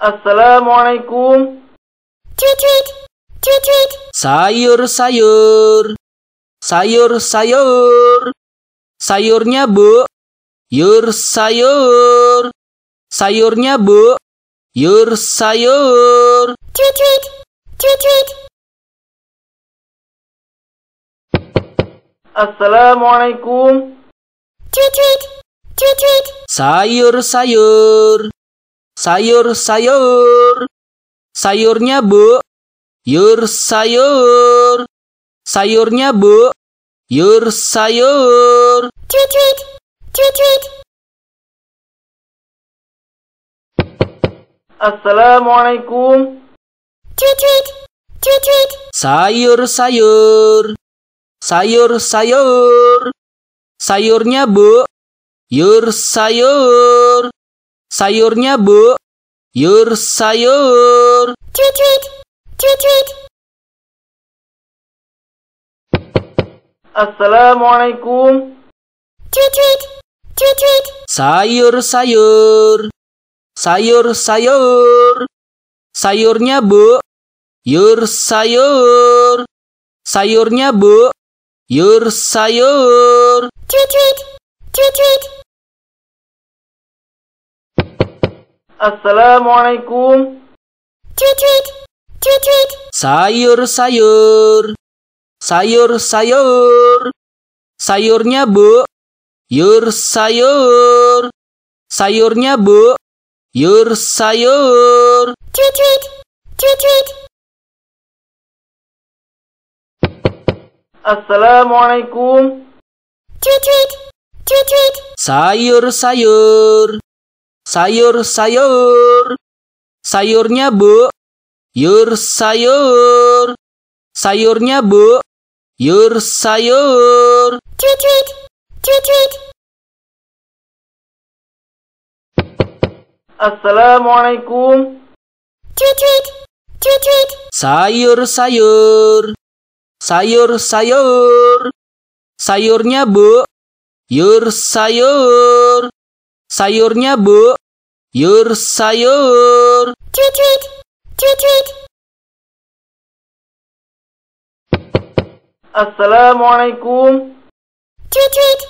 Assalamualaikum. Tweet tweet. Tweet tweet. Sayur sayur. Sayur sayur. Sayurnya bu. Yur sayur. Sayurnya bu. Yur sayur. Tweet tweet. Tweet tweet. Assalamualaikum. Tweet tweet. Tweet tweet. Sayur sayur. Sayur, sayur. Sayurnya, Bu. Yur, sayur. Sayurnya, Bu. Yur, sayur. Tweet, tweet. Tweet, tweet. Assalamualaikum. Tweet, tweet. Tweet, tweet. Sayur, sayur. Sayur, sayur. Sayurnya, Bu. Yur, sayur. Sayurnya, Bu. Yur sayur. Tweet tweet. Tweet tweet. Assalamualaikum. Tweet tweet. Tweet tweet. Sayur sayur. Sayur sayur. Sayurnya, Bu. Yur sayur. Sayurnya, Bu. Yur sayur. Tweet tweet. Tweet tweet. Assalamualaikum. Tweet tweet. Tweet tweet. Sayur sayur. Sayur sayur. Sayurnya bu. Yur sayur. Sayurnya bu. Yur sayur. Tweet tweet. Tweet tweet. Assalamualaikum. Tweet tweet. Tweet tweet. Sayur sayur. Sayur, sayur. Sayurnya, Bu. Yur sayur. Sayurnya, Bu. Yur sayur. Tweet tweet. Tweet tweet. Assalamualaikum. Tweet tweet. Tweet tweet. Sayur sayur. Sayur sayur. Sayurnya, Bu. Yur sayur. Sayurnya, Bu. Yur sayur. Tweet tweet. Tweet tweet. Assalamualaikum. Tweet tweet.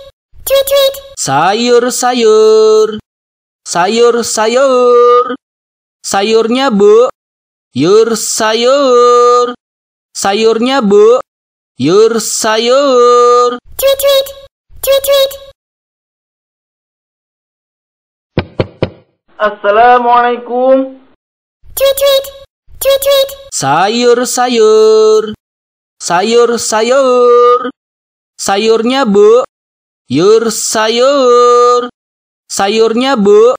Tweet tweet. Sayur sayur. Sayur sayur. Sayurnya, Bu. Yur sayur. Sayurnya, Bu. Yur sayur. Tweet tweet. Tweet tweet. Assalamualaikum. Tweet tweet. Tweet tweet. Sayur sayur. Sayur sayur. Sayurnya bu. Yur sayur. Sayurnya bu.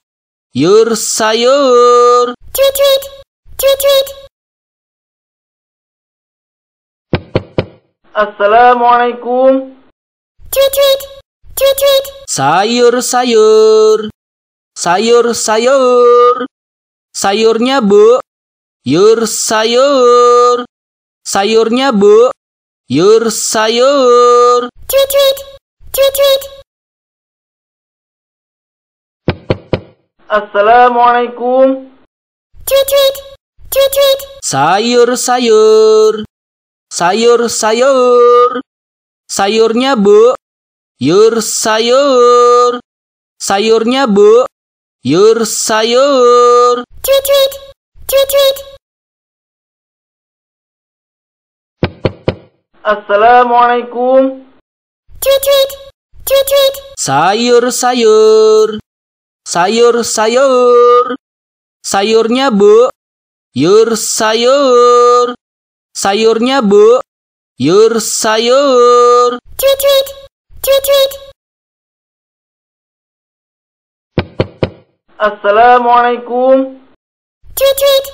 Yur sayur. Tweet tweet. Tweet tweet. Assalamualaikum. Tweet tweet. Tweet tweet. Sayur sayur. Sayur, sayur. Sayurnya, Bu. Yur sayur. Sayurnya, Bu. Yur sayur. Tweet tweet. Tweet tweet. Assalamualaikum. Tweet tweet. Tweet tweet. Sayur sayur. Sayur sayur. Sayurnya, Bu. Yur sayur. Sayurnya, Bu. Yur sayur. Tweet tweet. Tweet tweet. Assalamualaikum. Tweet tweet. Tweet tweet. Sayur sayur. Sayur sayur. Sayurnya bu. Yur sayur. Sayurnya bu. Yur sayur. Tweet tweet. Tweet tweet. Assalamualaikum. Tweet tweet.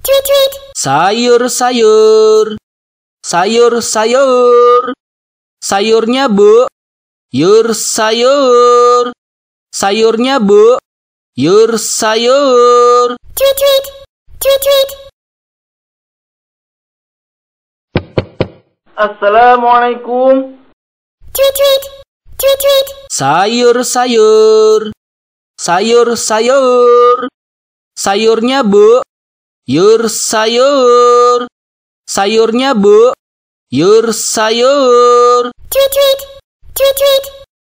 Tweet tweet. Sayur sayur. Sayur sayur. Sayurnya bu. Yur sayur. Sayurnya bu. Yur sayur. Tweet tweet. Tweet tweet. Assalamualaikum. Tweet tweet. Tweet tweet. Sayur sayur. Sayur, sayur. Sayurnya, Bu. Yur, sayur. Sayurnya, Bu. Yur, sayur. Tweet, tweet. Tweet, tweet.